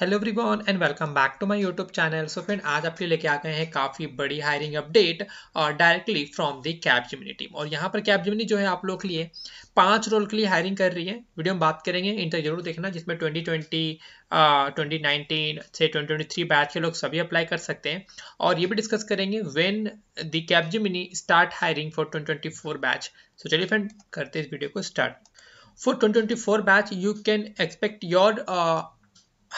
Hello everyone and welcome back to my YouTube channel so friend आज आपके लेके आ गए हैं काफ़ी बड़ी हायरिंग अपडेट और directly from the Capgemini team और यहाँ पर कैब जिमिनी जो है आप लोग के लिए पांच रोल के लिए हायरिंग कर रही है वीडियो में बात करेंगे इंटरव्यू जरूर देखना जिसमें ट्वेंटी ट्वेंटी ट्वेंटी से ट्वेंटी ट्वेंटी थ्री बैच के लोग सभी अप्लाई कर सकते हैं और ये भी डिस्कस करेंगे when the Capgemini start hiring for twenty twenty four batch so चलिए फ्रेंड करते इस वीडियो को start for twenty twenty four batch you can expect your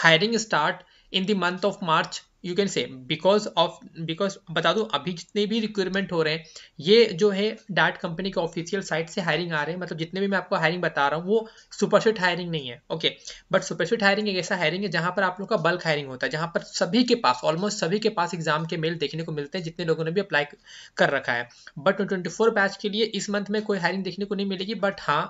hiring start in the month of March you can say because of because बता दूँ अभी जितने भी requirement हो रहे हैं ये जो है डाट कंपनी के ऑफिशियल साइट से हायरिंग आ रहे हैं मतलब जितने भी मैं आपको हायरिंग बता रहा हूँ वो सुपरशिट हायरिंग नहीं है ओके बट सुपरशिट हायरिंग एक ऐसा हायरिंग है जहाँ पर आप लोग का बल्क हायरिंग होता है जहाँ पर सभी के पास ऑलमोस्ट सभी के पास एग्जाम के मेल देखने को मिलते हैं जितने लोगों ने भी अप्लाई कर रखा है बट ट्वेंटी फोर बैच के लिए इस मंथ में कोई हायरिंग देखने को नहीं मिलेगी बट हाँ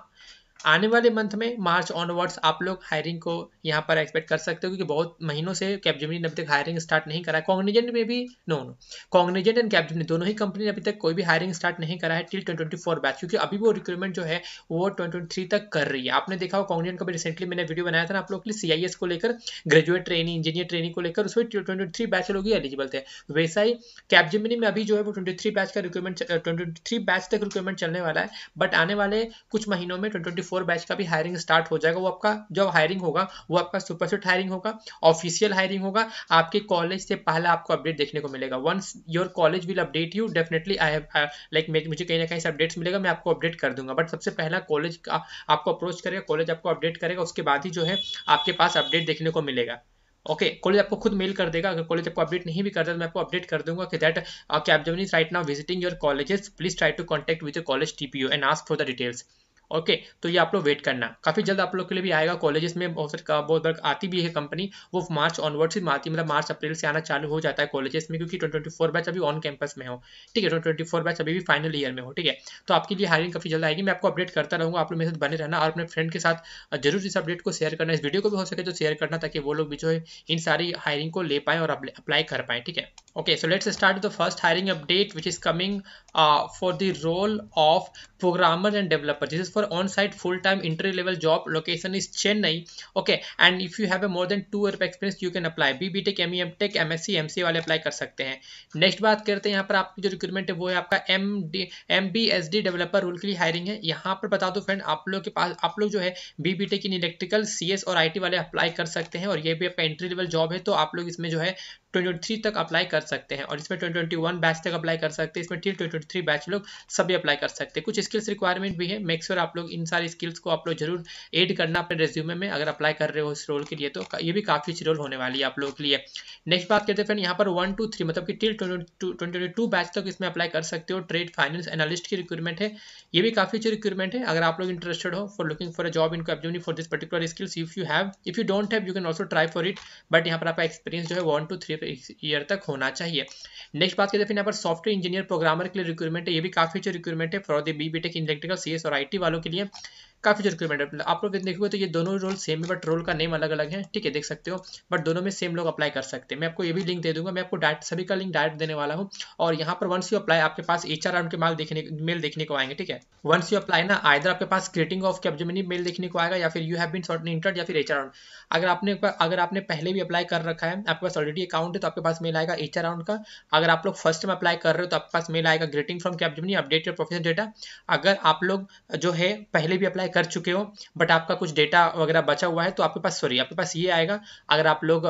आने वाले मंथ में मार्च ऑनवर्ड्स आप लोग हायरिंग को यहाँ पर एक्सपेक्ट कर सकते हो क्योंकि बहुत महीनों से कैपजमिनी ने अभी तक हायरिंग स्टार्ट नहीं करा है कॉग्निजेंट में भी no no Cognizant and Capgemini दोनों ही कंपनी ने अभी तक कोई भी हायरिंग स्टार्ट नहीं करा है टिल ट्वेंटी फोर बैच क्योंकि अभी वो रिक्रूटमेंट जो है वो ट्वेंटी तक कर रही है आपने देखा हो कॉग्निजेंट का भी रिसेंटली मैंने वीडियो बनाया था ना आप लोग के लिए सी को लेकर ग्रेजुएट ट्रेनिंग इंजीनियर ट्रेनिंग को लेकर उसमें ट्वेंटी बैच लोग ही एलिजिबल थे वैसा ही कैपजमिनी में अभी जो है वो ट्वेंटी बैच का रिक्रूटमेंट ट्वेंटी बैच तक रिक्रूटमेंट चलने वाला है बट आने वाले कुछ महीनों में ट्वेंटी फोर बैच का भी हायरिंग स्टार्ट हो जाएगा वो आपका जो हायरिंग होगा वो आपका सुपरसेट हायरिंग होगा ऑफिशियल हायरिंग होगा आपके कॉलेज से पहला आपको अपडेट देखने को मिलेगा once your college will update you definitely I have like मुझे कहीं ना कहीं से अपडेट्स मिलेगा मैं आपको अपडेट कर दूंगा बट सबसे पहला कॉलेज का आपको अप्रोच करेगा कॉलेज आपको अपडेट करेगा उसके बाद ही जो है आपके पास अपडेट देखने को मिलेगा ओके okay, कॉलेज आपको खुद मेल कर देगा अगर कॉलेज आपको अपडेट नहीं भी करता तो मैं आपको अपडेट कर दूंगा कि that Cap is right now visiting your colleges please try to contact with college TPO and ask for the details okay तो ये आप लोग वेट करना काफ़ी जल्द आप लोग के लिए भी आएगा कॉलेजेस में बहुत सारे बहुत बार आती भी है कंपनी वो मार्च ऑनवर्ड से आती मतलब मार्च अप्रैल से आना चालू हो जाता है कॉलेजेस में क्योंकि 2024 बैच अभी ऑन कैंपस में हो ठीक है ट्वेंटी फोर बैच अभी भी फाइनल ईयर में हो ठीक है तो आपके लिए हायरिंग काफ़ी जल्द आएगी मैं आपको अपडेट करता रहूँगा आप लोग मेरे साथ बने रहना और अपने फ्रेंड के साथ जरूर इस अपडेट को शेयर करना इस वीडियो को भी हो सके तो शेयर करना ताकि वो लोग भी जो है इन सारी हायरिंग को ले पाए और अप्लाई कर पाए ठीक है okay so let's start the first hiring update which is coming for the role of programmer and developer जिस for on-site full-time entry-level job. Location is Chennai. Okay, and if you have a more than two year experience, you can apply. B B tech M E M tech M S C M C वाले apply कर सकते हैं next बात करते हैं यहाँ पर आपकी जो रिक्रूटमेंट है वो है आपका M D M B S D developer role के लिए हायरिंग है यहाँ पर बता दो फ्रेंड आप लोग के पास आप लोग जो है B B tech in electrical C S और आई टी वाले अप्लाई कर सकते हैं और ये भी आपका एंट्री लेवल जॉब है तो आप लोग इसमें जो है 2023 तक अप्लाई कर सकते हैं और इसमें 2021 बैच तक अप्लाई कर सकते हैं इसमें टिल ट्वेंटी बैच लोग सभी अप्लाई कर सकते हैं कुछ स्किल्स रिक्वायरमेंट भी है मेक्सर sure आप लोग इन सारी स्किल्स को आप लोग जरूर एड करना अपने रेज्यूमे में अगर अप्लाई कर रहे हो इस रोल के लिए तो ये भी काफी अच्छी रोल होने वाली है आप लोगों के लिए नेक्स्ट बात करते हैं फ्रेंड यहाँ पर वन टू थ्री मतलब कि टिल ट्वेंटी टू बैच तक इसमें अप्लाई कर सकते हो ट्रेड फाइनेंस एनालिस्ट की रिक्वायरमेंट है ये भी काफी अच्छी रिक्वायरमेंट है अगर आप लोग इंटरेस्टेड हो for looking for a job in Capgemini for this particular skills if you have if you don't have you can also try for it but यहाँ पर आपका एक्सपीरियंस जो है वन टू थ्री ईयर तक होना चाहिए next बात करते हैं यहाँ पर सॉफ्टवेयर इंजीनियर प्रोग्रामर के लिए रिक्रूटमेंट है ये भी काफ़ी अच्छी रिक्रूटमेंट है for the B B tech electrical C और आई वालों के लिए काफ़ी रिक्रूटमेंट है मतलब आप लोग देखोगे तो ये दोनों रोल सेम है बट रोल का नेम अलग अलग है ठीक है देख सकते हो बट दोनों में सेम लोग अप्लाई कर सकते हैं मैं आपको ये भी लिंक दे दूंगा मैं आपको डायरेक्ट सभी का लिंक डायरेक्ट देने वाला हूँ और यहाँ पर वंस यू अप्लाई आपके पास एच आर के माल देखने मेल देखने को आएंगे ठीक है वंस यू अप्लाई ना आधर आपके पास क्रिएटिंग ऑफ कैपजमिनी मेल देखने को आएगा या फिर you have been sought entered या फिर एच अगर आपने अगर आपने पहले भी अप्लाई कर रखा है आपके पास ऑलरेडी अकाउंट है तो आपके पास मेल आएगा एच राउंड का अगर आप लोग फर्स्ट में अप्लाई कर रहे हो तो आपके पास मेल आएगा greeting from Capgemini update your profession data अगर आप लोग जो है पहले भी अप्लाई कर चुके हो बट आपका कुछ डेटा वगैरह बचा हुआ है तो आपके पास सॉरी आपके पास ये आएगा अगर आप लोग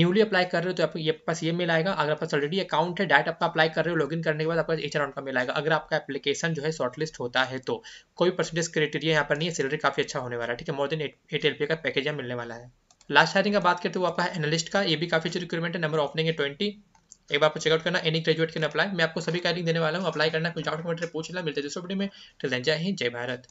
न्यूली अप्लाई कर रहे हो तो आपके पास ये मेल आएगा अगर आपके पास ऑलरेडी अकाउंट है डायरेक्ट आपका अप्लाई कर रहे हो लॉगिन करने के बाद आपका एच आर का मेल आएगा अगर आपका एप्लीकेशन जो है शॉर्टलिस्ट होता है तो कोई परसेंटेज क्राइटेरिया यहाँ पर नहीं है सैलरी काफी अच्छा होने वाला है ठीक है मोर देन एट एल का पैकेज यहाँ मिलने वाला है लास्ट हायरिंग का बात करते हुए आपका एनलिस्ट का ये भी काफी अच्छी रिक्वायरमेंट है नंबर ओपनिंग है ट्वेंटी एक बार आपको चेकआउट करना एनी ग्रेजुएट के अपलाई मैं आपको सभी का लिंक देने वाला हूँ अप्लाई करना कुछ डाउट कमेंट पूछ लेना मिलते हैं दूसरे में जय हिंद जय भारत